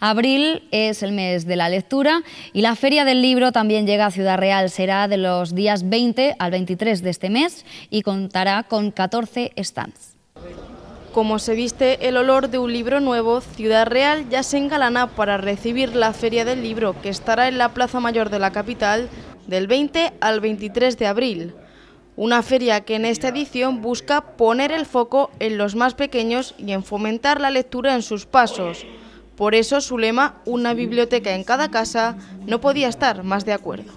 Abril es el mes de la lectura y la Feria del Libro también llega a Ciudad Real. Será de los días 20 al 23 de este mes y contará con 14 stands. Como se viste el olor de un libro nuevo, Ciudad Real ya se engalana para recibir la Feria del Libro, que estará en la Plaza Mayor de la capital del 20 al 23 de abril. Una feria que en esta edición busca poner el foco en los más pequeños y en fomentar la lectura en sus pasos. Por eso su lema, una biblioteca en cada casa, no podía estar más de acuerdo.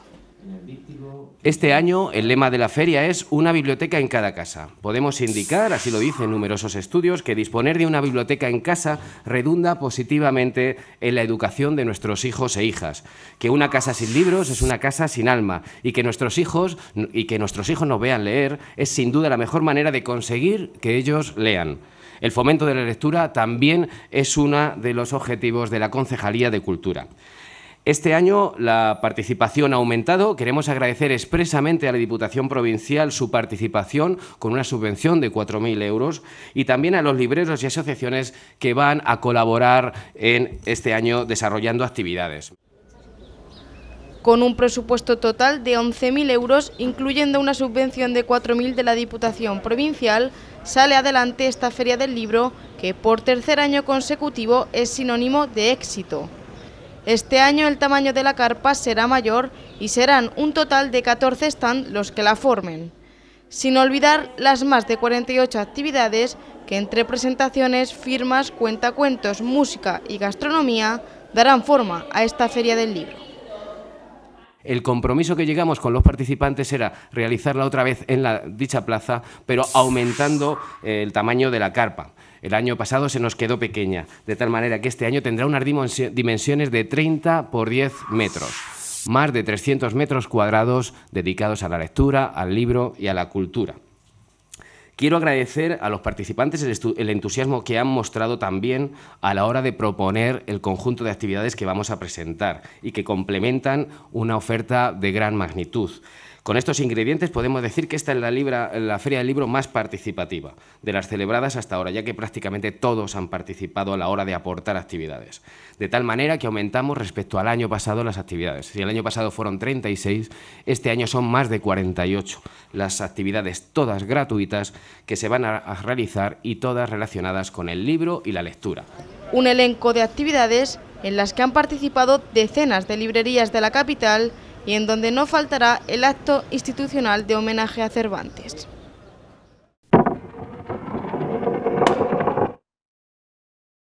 Este año el lema de la feria es una biblioteca en cada casa. Podemos indicar, así lo dicen numerosos estudios, que disponer de una biblioteca en casa redunda positivamente en la educación de nuestros hijos e hijas, que una casa sin libros es una casa sin alma y que nuestros hijos y que nuestros hijos nos vean leer es sin duda la mejor manera de conseguir que ellos lean. El fomento de la lectura también es uno de los objetivos de la Concejalía de Cultura. Este año la participación ha aumentado. Queremos agradecer expresamente a la Diputación Provincial su participación con una subvención de 4.000 euros y también a los libreros y asociaciones que van a colaborar en este año desarrollando actividades con un presupuesto total de 11.000 euros, incluyendo una subvención de 4.000 de la Diputación Provincial, sale adelante esta Feria del Libro, que por tercer año consecutivo es sinónimo de éxito. Este año el tamaño de la carpa será mayor y serán un total de 14 stands los que la formen. Sin olvidar las más de 48 actividades que entre presentaciones, firmas, cuentacuentos, música y gastronomía darán forma a esta Feria del Libro. El compromiso que llegamos con los participantes era realizarla otra vez en la, dicha plaza, pero aumentando eh, el tamaño de la carpa. El año pasado se nos quedó pequeña, de tal manera que este año tendrá unas dimensiones de 30 por 10 metros, más de 300 metros cuadrados dedicados a la lectura, al libro y a la cultura. Quiero agradecer a los participantes el, entusiasmo que han mostrado también a la hora de proponer el conjunto de actividades que vamos a presentar y que complementan una oferta de gran magnitud. Con estos ingredientes podemos decir que esta es la, la feria del libro más participativa de las celebradas hasta ahora, ya que prácticamente todos han participado a la hora de aportar actividades. De tal manera que aumentamos respecto al año pasado las actividades. Si el año pasado fueron 36, este año son más de 48 las actividades todas gratuitas que se van a realizar y todas relacionadas con el libro y la lectura. Un elenco de actividades en las que han participado decenas de librerías de la capital y en donde no faltará el acto institucional de homenaje a Cervantes.